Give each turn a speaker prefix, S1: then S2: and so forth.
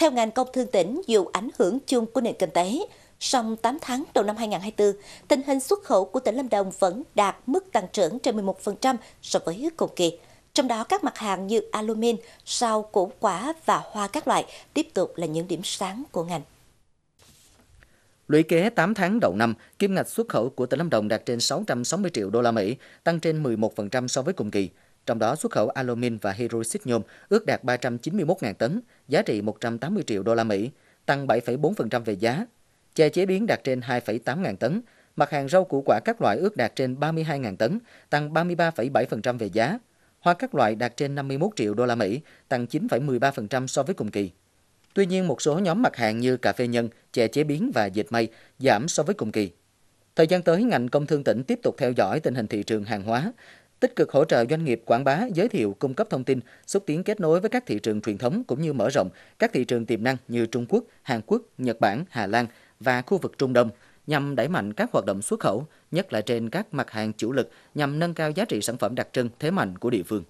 S1: Theo ngành công thương tỉnh, dù ảnh hưởng chung của nền kinh tế, song 8 tháng đầu năm 2024, tình hình xuất khẩu của tỉnh Lâm Đồng vẫn đạt mức tăng trưởng trên 11% so với cùng kỳ. Trong đó các mặt hàng như alumin, rau, củ quả và hoa các loại
S2: tiếp tục là những điểm sáng của ngành. Lũy kế 8 tháng đầu năm, kim ngạch xuất khẩu của tỉnh Lâm Đồng đạt trên 660 triệu đô la Mỹ, tăng trên 11% so với cùng kỳ trong đó xuất khẩu alumin và hero nhôm ước đạt 391.000 tấn, giá trị 180 triệu đô la Mỹ, tăng 7,4% về giá. Chè chế biến đạt trên 2,8 ngàn tấn, mặt hàng rau củ quả các loại ước đạt trên 32 ngàn tấn, tăng 33,7% về giá. Hoa các loại đạt trên 51 triệu đô la Mỹ, tăng 9,13% so với cùng kỳ. Tuy nhiên, một số nhóm mặt hàng như cà phê nhân, chè chế biến và dệt may giảm so với cùng kỳ. Thời gian tới, ngành công thương tỉnh tiếp tục theo dõi tình hình thị trường hàng hóa, tích cực hỗ trợ doanh nghiệp quảng bá, giới thiệu, cung cấp thông tin, xúc tiến kết nối với các thị trường truyền thống cũng như mở rộng các thị trường tiềm năng như Trung Quốc, Hàn Quốc, Nhật Bản, Hà Lan và khu vực Trung Đông nhằm đẩy mạnh các hoạt động xuất khẩu, nhất là trên các mặt hàng chủ lực nhằm nâng cao giá trị sản phẩm đặc trưng thế mạnh của địa phương.